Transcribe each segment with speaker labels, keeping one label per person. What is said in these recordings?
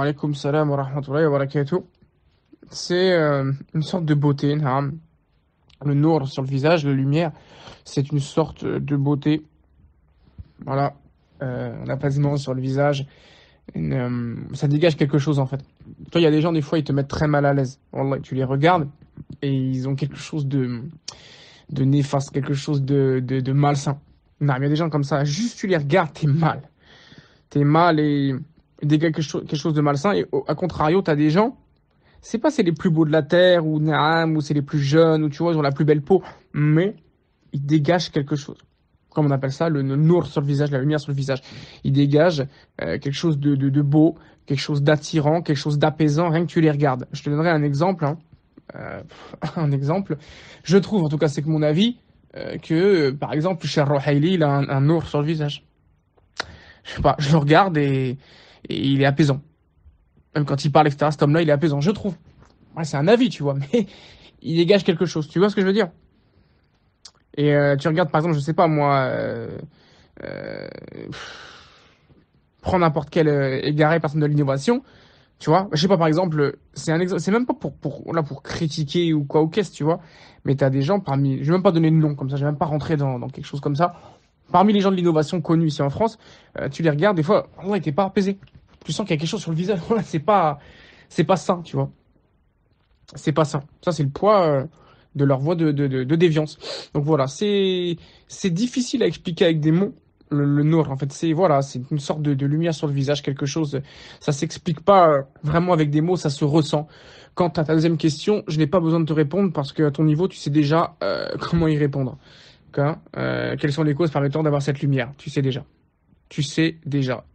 Speaker 1: alaykoum salam wa wa C'est euh, une sorte de beauté, hein. Le noir sur le visage, la lumière, c'est une sorte de beauté. Voilà, on a pas sur le visage. Euh, ça dégage quelque chose en fait. Toi, il y a des gens, des fois, ils te mettent très mal à l'aise. Tu les regardes et ils ont quelque chose de, de néfaste, quelque chose de, malsain. Non, il y a des gens comme ça, juste tu les regardes, t'es mal. T'es mal et il quelque, chose, quelque chose de malsain. Et au, à contrario, tu as des gens, c'est pas c'est les plus beaux de la terre ou ou c'est les plus jeunes ou tu vois, ils ont la plus belle peau, mais ils dégagent quelque chose. Comme on appelle ça, le, nour sur le visage, la lumière sur le visage. Ils dégagent euh, quelque chose de, beau, quelque chose d'attirant, quelque chose d'apaisant, rien que tu les regardes. Je te donnerai un exemple. Hein. Euh, un exemple. Je trouve, en tout cas, c'est que mon avis, euh, que, par exemple, Cher Rohaili, il a un, un sur le visage. Je sais pas, je le regarde et et il est apaisant. Même quand il parle, etc., cet homme-là, il est apaisant, je trouve. Ouais, c'est un avis, tu vois, mais il dégage quelque chose. Tu vois ce que je veux dire Et euh, tu regardes, par exemple, je sais pas, moi. Euh, euh n'importe quel euh, égaré personne de l'innovation. Tu vois, je sais pas, par exemple, c'est un c'est même pas pour, pour, là, pour critiquer ou quoi ou qu'est-ce, tu vois, mais tu as des gens parmi, je vais même pas donner de nom comme ça, je vais même pas rentrer dans, dans quelque chose comme ça. Parmi les gens de l'innovation connus ici en France, tu les regardes, des fois, ils n'étaient pas apaisés tu sens qu'il y a quelque chose sur le visage. c'est pas, c'est pas sain, tu vois. C'est pas sain. Ça, c'est le poids euh, de leur voix de, de, de, déviance. Donc voilà, c'est, c'est difficile à expliquer avec des mots. Le, le nord, en fait, c'est voilà, c'est une sorte de, lumière sur le visage, quelque chose. Ça s'explique pas euh, vraiment avec des mots, ça se ressent. Quant à ta deuxième question, je n'ai pas besoin de te répondre parce que à ton niveau, tu sais déjà euh, comment y répondre. quelles sont les causes permettant d'avoir cette lumière Tu sais déjà. Tu sais déjà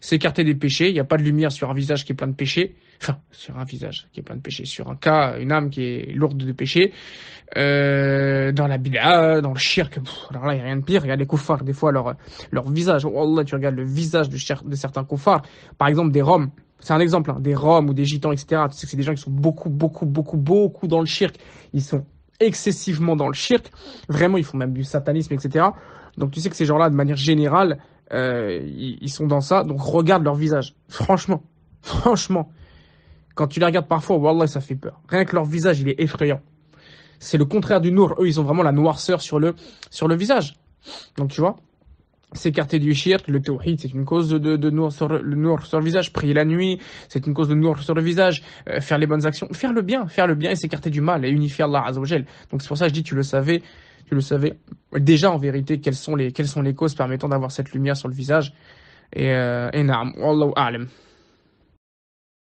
Speaker 1: s'écarter des péchés. Il n'y a pas de lumière sur un visage qui est plein de péchés. Enfin, sur un visage qui est plein de péchés, sur un cas, une âme qui est lourde de péchés. Euh, dans la bida, dans le shirk, alors là, il n'y a rien de pire. Il y a les koufars, des fois, leur, visage. Oh tu regardes le visage de, certains koufars. Par exemple, des Roms. C'est un exemple, hein. des Roms ou des Gitans, etc. Tu sais que c'est des gens qui sont beaucoup, beaucoup, beaucoup, beaucoup dans le shirk. Ils sont excessivement dans le shirk. Vraiment, ils font même du satanisme, etc. Donc tu sais que ces gens-là, de manière générale, euh, ils, sont dans ça, donc regarde leur visage. Franchement, franchement, quand tu les regardes parfois, wallah, ça fait peur. Rien que leur visage, il est effrayant. C'est le contraire du nour. Eux, ils ont vraiment la noirceur sur le, sur le visage. Donc, tu vois, s'écarter du shirk, le tawhid, c'est une cause de, de, nour sur, le visage. Prier la nuit, c'est une cause de nour sur le visage. Euh, faire les bonnes actions, faire le bien, faire le bien et s'écarter du mal et unifier Allah Azzawajal. Donc, c'est pour ça que je dis, tu le savais vous le savais déjà en vérité quelles sont les, quelles sont les causes permettant d'avoir cette lumière sur le visage et, euh,